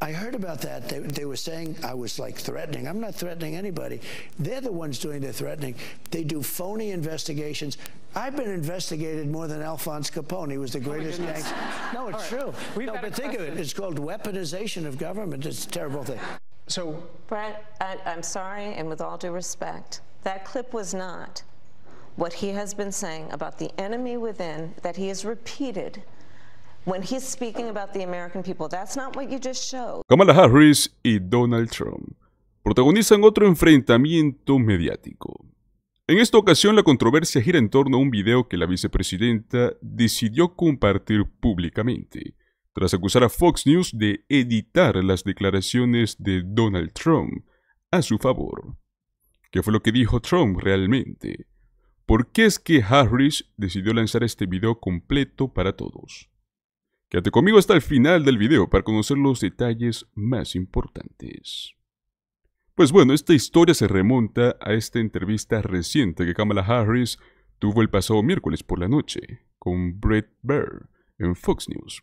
I heard about that. They, they, were saying I was like threatening. I'm not threatening anybody. They're the ones doing the threatening. They do phony investigations. I've been investigated more than Alphonse Capone. He was the oh, greatest oh gangster. No, it's right. true. we no, but think question. of it. It's called weaponization of government. It's a terrible thing. So, Brett, I, I'm sorry, and with all due respect, that clip was not what he has been saying about the enemy within that he has repeated when he's speaking about the American people. That's not what you just showed. Kamala Harris y Donald Trump protagonizan otro enfrentamiento mediático. En esta ocasión la controversia gira en torno a un video que la vicepresidenta decidió compartir públicamente, tras acusar a Fox News de editar las declaraciones de Donald Trump a su favor. ¿Qué fue lo que dijo Trump realmente? ¿Por qué es que Harris decidió lanzar este video completo para todos? Quédate conmigo hasta el final del video para conocer los detalles más importantes. Pues bueno, esta historia se remonta a esta entrevista reciente que Kamala Harris tuvo el pasado miércoles por la noche con Brett Baer en Fox News.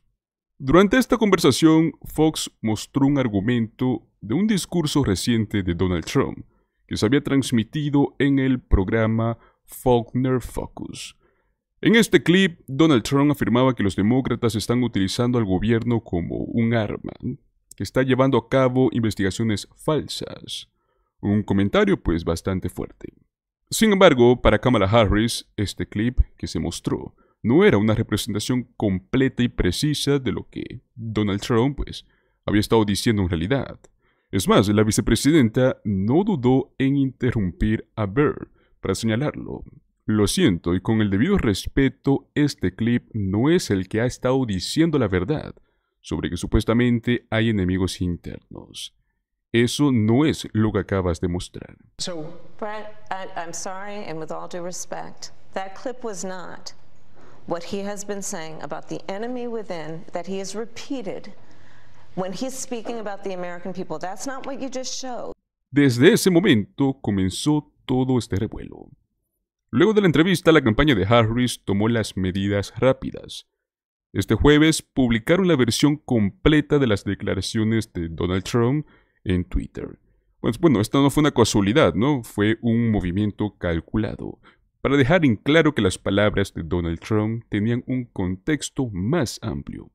Durante esta conversación, Fox mostró un argumento de un discurso reciente de Donald Trump que se había transmitido en el programa Faulkner Focus, en este clip, Donald Trump afirmaba que los demócratas están utilizando al gobierno como un arma, que está llevando a cabo investigaciones falsas. Un comentario pues bastante fuerte. Sin embargo, para Kamala Harris, este clip que se mostró no era una representación completa y precisa de lo que Donald Trump pues había estado diciendo en realidad. Es más, la vicepresidenta no dudó en interrumpir a Burr para señalarlo, lo siento y con el debido respeto, este clip no es el que ha estado diciendo la verdad sobre que supuestamente hay enemigos internos. Eso no es lo que acabas de mostrar. Desde ese momento comenzó todo este revuelo. Luego de la entrevista, la campaña de Harris tomó las medidas rápidas. Este jueves publicaron la versión completa de las declaraciones de Donald Trump en Twitter. Pues, bueno, esto no fue una casualidad, ¿no? Fue un movimiento calculado, para dejar en claro que las palabras de Donald Trump tenían un contexto más amplio,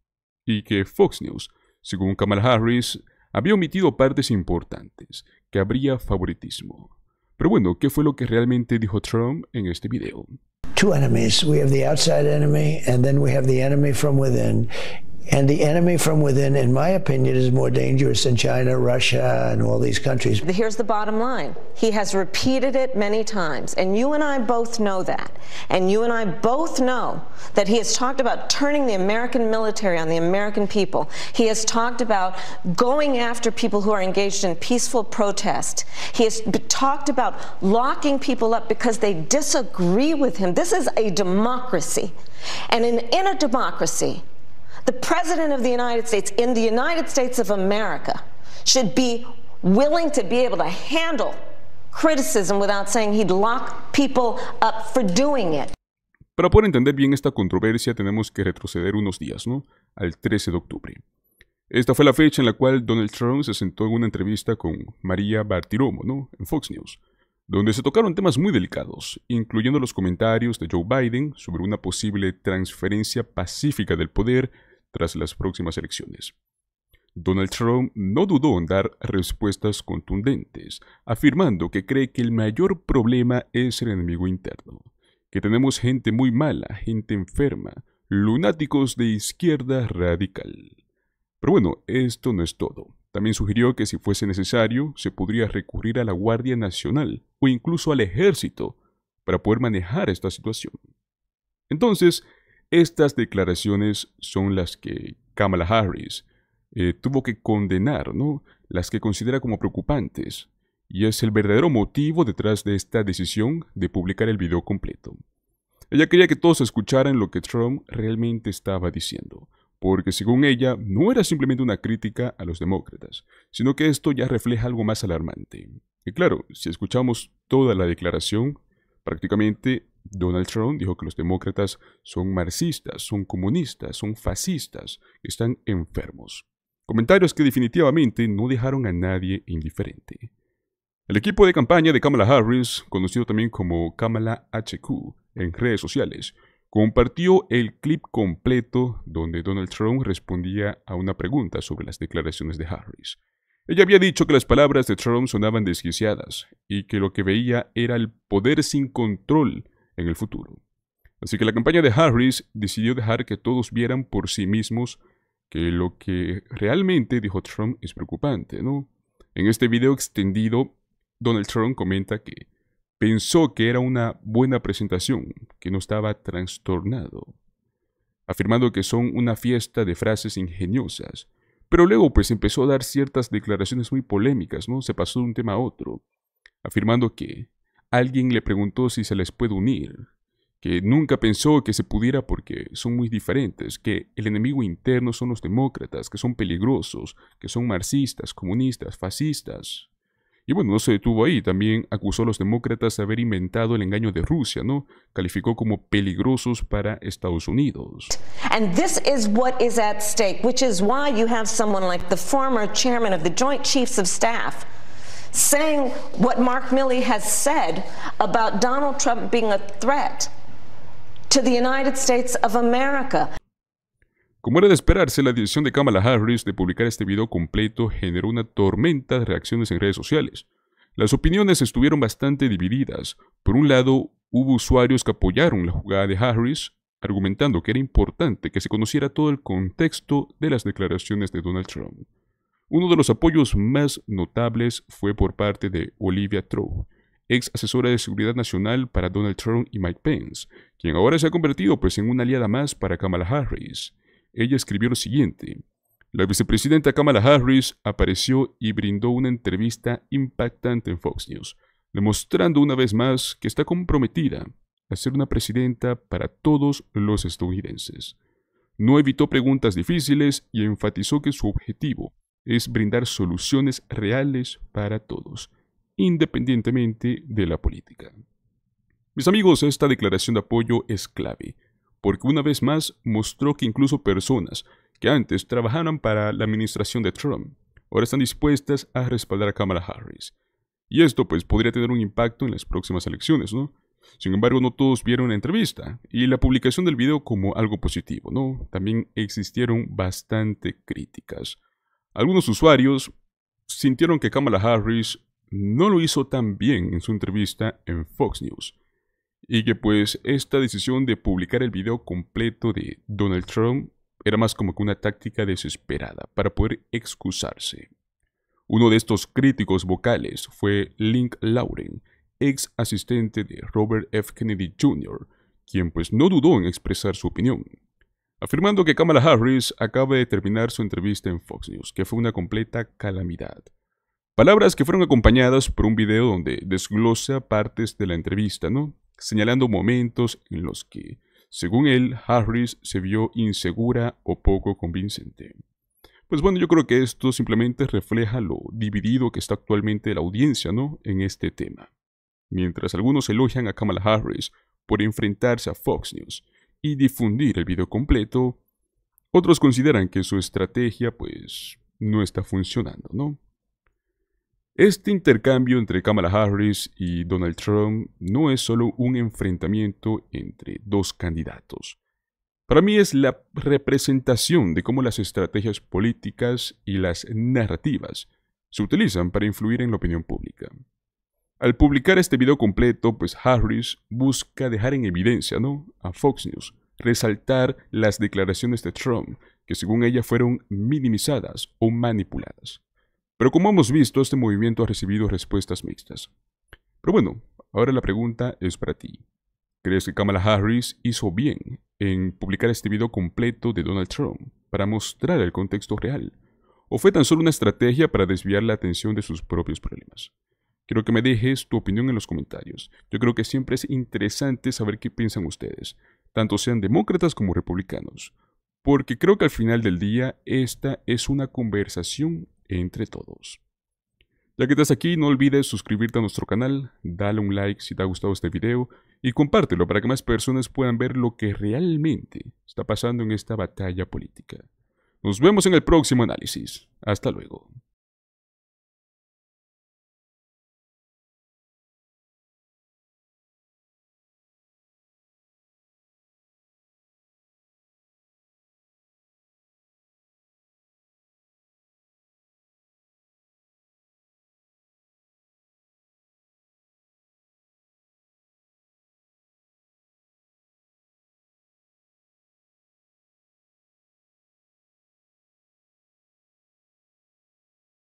y que Fox News, según Kamala Harris, había omitido partes importantes, que habría favoritismo. Pero bueno, ¿qué fue lo que realmente dijo Trump en este video? Two enemies. We have the outside enemy, and then we have the enemy from within. And the enemy from within, in my opinion, is more dangerous than China, Russia, and all these countries. Here's the bottom line. He has repeated it many times, and you and I both know that. And you and I both know that he has talked about turning the American military on the American people. He has talked about going after people who are engaged in peaceful protest. He has talked about locking people up because they disagree with him. This is a democracy. And in, in a democracy, the President of the United States in the United States of America should be willing to be able to handle criticism without saying he'd lock people up for doing it. Para poder entender bien esta controversia tenemos que retroceder unos días, ¿no? Al 13 de octubre. Esta fue la fecha en la cual Donald Trump se sentó en una entrevista con María Bartiromo, ¿no? En Fox News, donde se tocaron temas muy delicados, incluyendo los comentarios de Joe Biden sobre una posible transferencia pacífica del poder tras las próximas elecciones. Donald Trump no dudó en dar respuestas contundentes, afirmando que cree que el mayor problema es el enemigo interno, que tenemos gente muy mala, gente enferma, lunáticos de izquierda radical. Pero bueno, esto no es todo. También sugirió que si fuese necesario, se podría recurrir a la Guardia Nacional o incluso al ejército para poder manejar esta situación. Entonces, estas declaraciones son las que Kamala Harris eh, tuvo que condenar, ¿no? las que considera como preocupantes, y es el verdadero motivo detrás de esta decisión de publicar el video completo. Ella quería que todos escucharan lo que Trump realmente estaba diciendo, porque según ella no era simplemente una crítica a los demócratas, sino que esto ya refleja algo más alarmante. Y claro, si escuchamos toda la declaración, prácticamente Donald Trump dijo que los demócratas son marxistas, son comunistas, son fascistas, están enfermos. Comentarios que definitivamente no dejaron a nadie indiferente. El equipo de campaña de Kamala Harris, conocido también como Kamala HQ en redes sociales, compartió el clip completo donde Donald Trump respondía a una pregunta sobre las declaraciones de Harris. Ella había dicho que las palabras de Trump sonaban desquiciadas y que lo que veía era el poder sin control en el futuro. Así que la campaña de Harris decidió dejar que todos vieran por sí mismos que lo que realmente dijo Trump es preocupante, ¿no? En este video extendido, Donald Trump comenta que pensó que era una buena presentación, que no estaba trastornado, afirmando que son una fiesta de frases ingeniosas. Pero luego pues empezó a dar ciertas declaraciones muy polémicas, ¿no? Se pasó de un tema a otro, afirmando que Alguien le preguntó si se les puede unir, que nunca pensó que se pudiera porque son muy diferentes, que el enemigo interno son los demócratas, que son peligrosos, que son marxistas, comunistas, fascistas. Y bueno, no se detuvo ahí, también acusó a los demócratas de haber inventado el engaño de Rusia, ¿no? Calificó como peligrosos para Estados Unidos. And this is what is at stake, which is why you have someone like the former chairman of the Joint Chiefs of Staff saying what Mark Milley has said about Donald Trump being a threat to the United States of America. Como era de esperarse, la decisión de Kamala Harris de publicar este video completo generó una tormenta de reacciones en redes sociales. Las opiniones estuvieron bastante divididas. Por un lado, hubo usuarios que apoyaron la jugada de Harris, argumentando que era importante que se conociera todo el contexto de las declaraciones de Donald Trump. Uno de los apoyos más notables fue por parte de Olivia Trow, ex asesora de seguridad nacional para Donald Trump y Mike Pence, quien ahora se ha convertido pues en una aliada más para Kamala Harris. Ella escribió lo siguiente. La vicepresidenta Kamala Harris apareció y brindó una entrevista impactante en Fox News, demostrando una vez más que está comprometida a ser una presidenta para todos los estadounidenses. No evitó preguntas difíciles y enfatizó que su objetivo es brindar soluciones reales para todos, independientemente de la política. Mis amigos, esta declaración de apoyo es clave, porque una vez más mostró que incluso personas que antes trabajaron para la administración de Trump, ahora están dispuestas a respaldar a Kamala Harris. Y esto pues podría tener un impacto en las próximas elecciones, ¿no? Sin embargo, no todos vieron la entrevista y la publicación del video como algo positivo, ¿no? También existieron bastante críticas. Algunos usuarios sintieron que Kamala Harris no lo hizo tan bien en su entrevista en Fox News y que pues esta decisión de publicar el video completo de Donald Trump era más como que una táctica desesperada para poder excusarse. Uno de estos críticos vocales fue Link Lauren, ex asistente de Robert F. Kennedy Jr., quien pues no dudó en expresar su opinión afirmando que Kamala Harris acaba de terminar su entrevista en Fox News, que fue una completa calamidad. Palabras que fueron acompañadas por un video donde desglosa partes de la entrevista, ¿no? Señalando momentos en los que, según él, Harris se vio insegura o poco convincente. Pues bueno, yo creo que esto simplemente refleja lo dividido que está actualmente la audiencia, ¿no? En este tema. Mientras algunos elogian a Kamala Harris por enfrentarse a Fox News y difundir el video completo. Otros consideran que su estrategia pues no está funcionando, ¿no? Este intercambio entre Kamala Harris y Donald Trump no es solo un enfrentamiento entre dos candidatos. Para mí es la representación de cómo las estrategias políticas y las narrativas se utilizan para influir en la opinión pública. Al publicar este video completo, pues Harris busca dejar en evidencia, ¿no? A Fox News, resaltar las declaraciones de Trump, que según ella fueron minimizadas o manipuladas. Pero como hemos visto, este movimiento ha recibido respuestas mixtas. Pero bueno, ahora la pregunta es para ti. ¿Crees que Kamala Harris hizo bien en publicar este video completo de Donald Trump para mostrar el contexto real? ¿O fue tan solo una estrategia para desviar la atención de sus propios problemas? Quiero que me dejes tu opinión en los comentarios. Yo creo que siempre es interesante saber qué piensan ustedes, tanto sean demócratas como republicanos, porque creo que al final del día esta es una conversación entre todos. Ya que estás aquí, no olvides suscribirte a nuestro canal, dale un like si te ha gustado este video y compártelo para que más personas puedan ver lo que realmente está pasando en esta batalla política. Nos vemos en el próximo análisis. Hasta luego.